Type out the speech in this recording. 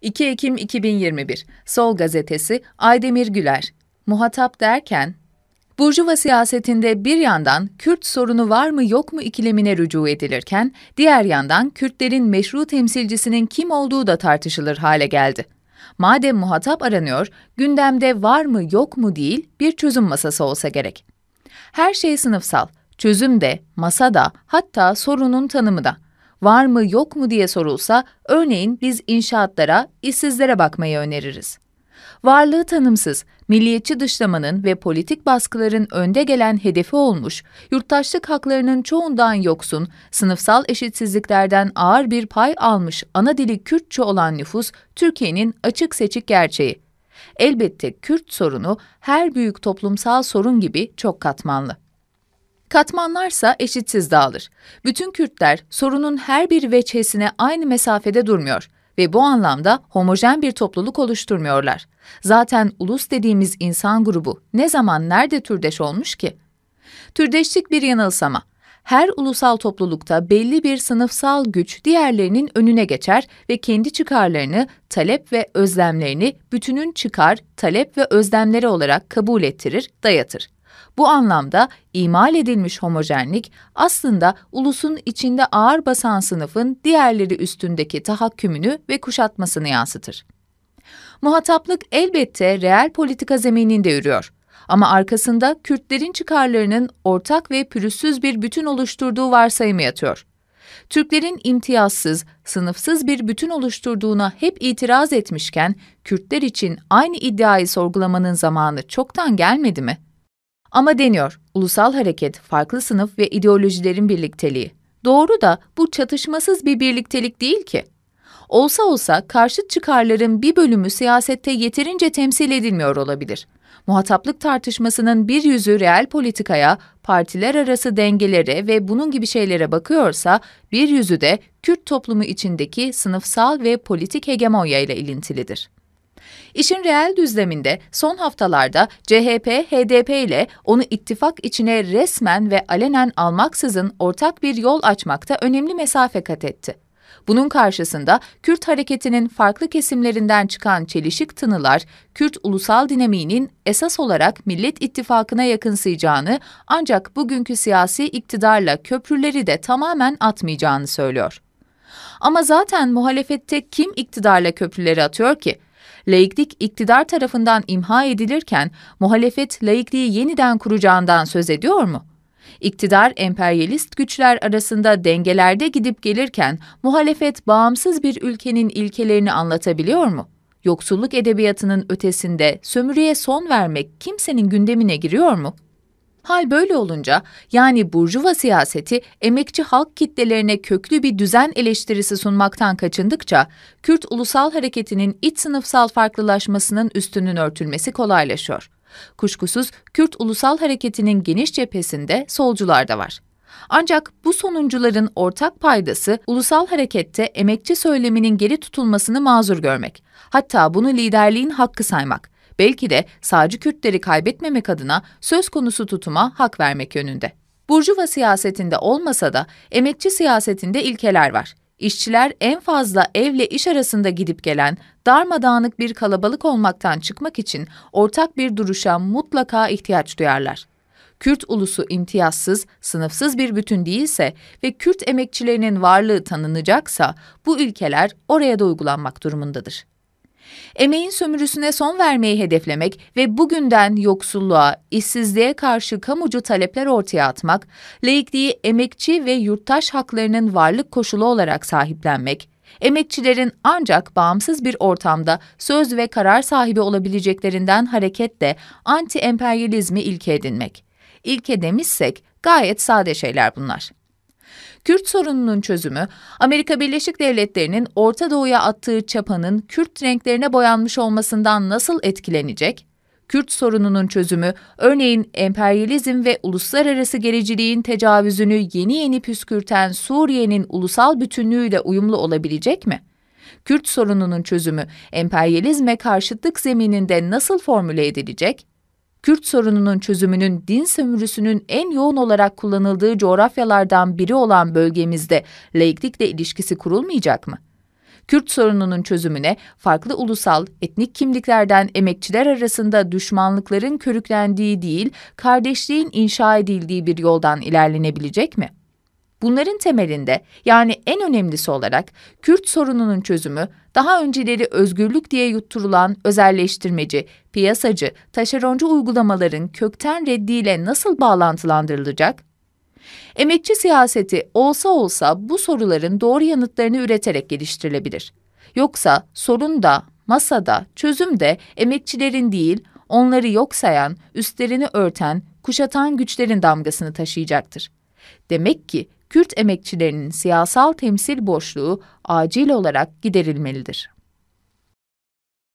2 Ekim 2021 Sol Gazetesi Aydemir Güler Muhatap derken Burjuva siyasetinde bir yandan Kürt sorunu var mı yok mu ikilemine rücu edilirken, diğer yandan Kürtlerin meşru temsilcisinin kim olduğu da tartışılır hale geldi. Madem muhatap aranıyor, gündemde var mı yok mu değil bir çözüm masası olsa gerek. Her şey sınıfsal, çözüm de, masa da, hatta sorunun tanımı da var mı yok mu diye sorulsa, örneğin biz inşaatlara, işsizlere bakmayı öneririz. Varlığı tanımsız, milliyetçi dışlamanın ve politik baskıların önde gelen hedefi olmuş, yurttaşlık haklarının çoğundan yoksun, sınıfsal eşitsizliklerden ağır bir pay almış ana dili Kürtçe olan nüfus, Türkiye'nin açık seçik gerçeği. Elbette Kürt sorunu her büyük toplumsal sorun gibi çok katmanlı. Katmanlarsa eşitsiz dağılır. Bütün Kürtler sorunun her bir veçhesine aynı mesafede durmuyor ve bu anlamda homojen bir topluluk oluşturmuyorlar. Zaten ulus dediğimiz insan grubu ne zaman nerede türdeş olmuş ki? Türdeşlik bir yanılsama. Her ulusal toplulukta belli bir sınıfsal güç diğerlerinin önüne geçer ve kendi çıkarlarını, talep ve özlemlerini bütünün çıkar, talep ve özlemleri olarak kabul ettirir, dayatır. Bu anlamda imal edilmiş homojenlik aslında ulusun içinde ağır basan sınıfın diğerleri üstündeki tahakkümünü ve kuşatmasını yansıtır. Muhataplık elbette reel politika zemininde yürüyor. Ama arkasında Kürtlerin çıkarlarının ortak ve pürüzsüz bir bütün oluşturduğu varsayımı yatıyor. Türklerin imtiyazsız, sınıfsız bir bütün oluşturduğuna hep itiraz etmişken, Kürtler için aynı iddiayı sorgulamanın zamanı çoktan gelmedi mi?'' Ama deniyor, ulusal hareket, farklı sınıf ve ideolojilerin birlikteliği. Doğru da bu çatışmasız bir birliktelik değil ki. Olsa olsa karşıt çıkarların bir bölümü siyasette yeterince temsil edilmiyor olabilir. Muhataplık tartışmasının bir yüzü reel politikaya, partiler arası dengelere ve bunun gibi şeylere bakıyorsa, bir yüzü de Kürt toplumu içindeki sınıfsal ve politik hegemonya ile ilintilidir. İşin reel düzleminde son haftalarda CHP, HDP ile onu ittifak içine resmen ve alenen almaksızın ortak bir yol açmakta önemli mesafe kat etti. Bunun karşısında Kürt hareketinin farklı kesimlerinden çıkan çelişik tınılar, Kürt ulusal dinamiğinin esas olarak Millet İttifakı'na yakınsayacağını ancak bugünkü siyasi iktidarla köprüleri de tamamen atmayacağını söylüyor. Ama zaten muhalefette kim iktidarla köprüleri atıyor ki? laiklik iktidar tarafından imha edilirken muhalefet laikliği yeniden kuracağından söz ediyor mu? İktidar emperyalist güçler arasında dengelerde gidip gelirken muhalefet bağımsız bir ülkenin ilkelerini anlatabiliyor mu? Yoksulluk edebiyatının ötesinde sömürüye son vermek kimsenin gündemine giriyor mu? Hal böyle olunca yani burjuva siyaseti emekçi halk kitlelerine köklü bir düzen eleştirisi sunmaktan kaçındıkça Kürt Ulusal Hareketi'nin iç sınıfsal farklılaşmasının üstünün örtülmesi kolaylaşıyor. Kuşkusuz Kürt Ulusal Hareketi'nin geniş cephesinde solcular da var. Ancak bu sonuncuların ortak paydası ulusal harekette emekçi söyleminin geri tutulmasını mazur görmek. Hatta bunu liderliğin hakkı saymak belki de sağcı Kürtleri kaybetmemek adına söz konusu tutuma hak vermek yönünde. Burjuva siyasetinde olmasa da emekçi siyasetinde ilkeler var. İşçiler en fazla evle iş arasında gidip gelen darmadağınık bir kalabalık olmaktan çıkmak için ortak bir duruşa mutlaka ihtiyaç duyarlar. Kürt ulusu imtiyazsız, sınıfsız bir bütün değilse ve Kürt emekçilerinin varlığı tanınacaksa bu ilkeler oraya da uygulanmak durumundadır. Emeğin sömürüsüne son vermeyi hedeflemek ve bugünden yoksulluğa, işsizliğe karşı kamucu talepler ortaya atmak, laikliği emekçi ve yurttaş haklarının varlık koşulu olarak sahiplenmek, emekçilerin ancak bağımsız bir ortamda söz ve karar sahibi olabileceklerinden hareketle anti-emperyalizmi ilke edinmek. İlke demişsek gayet sade şeyler bunlar. Kürt sorununun çözümü, Amerika Birleşik Devletleri'nin Orta Doğu'ya attığı çapanın Kürt renklerine boyanmış olmasından nasıl etkilenecek? Kürt sorununun çözümü, örneğin emperyalizm ve uluslararası gericiliğin tecavüzünü yeni yeni püskürten Suriye'nin ulusal bütünlüğüyle uyumlu olabilecek mi? Kürt sorununun çözümü emperyalizme karşıtlık zemininde nasıl formüle edilecek? Kürt sorununun çözümünün din sömürüsünün en yoğun olarak kullanıldığı coğrafyalardan biri olan bölgemizde laiklikle ilişkisi kurulmayacak mı? Kürt sorununun çözümüne farklı ulusal, etnik kimliklerden emekçiler arasında düşmanlıkların körüklendiği değil, kardeşliğin inşa edildiği bir yoldan ilerlenebilecek mi? Bunların temelinde yani en önemlisi olarak Kürt sorununun çözümü daha önceleri özgürlük diye yutturulan özelleştirmeci, piyasacı, taşeroncu uygulamaların kökten reddiyle nasıl bağlantılandırılacak? Emekçi siyaseti olsa olsa bu soruların doğru yanıtlarını üreterek geliştirilebilir. Yoksa sorun da, masada, çözüm de emekçilerin değil, onları yok sayan, üstlerini örten, kuşatan güçlerin damgasını taşıyacaktır. Demek ki Kürt emekçilerinin siyasal temsil boşluğu acil olarak giderilmelidir.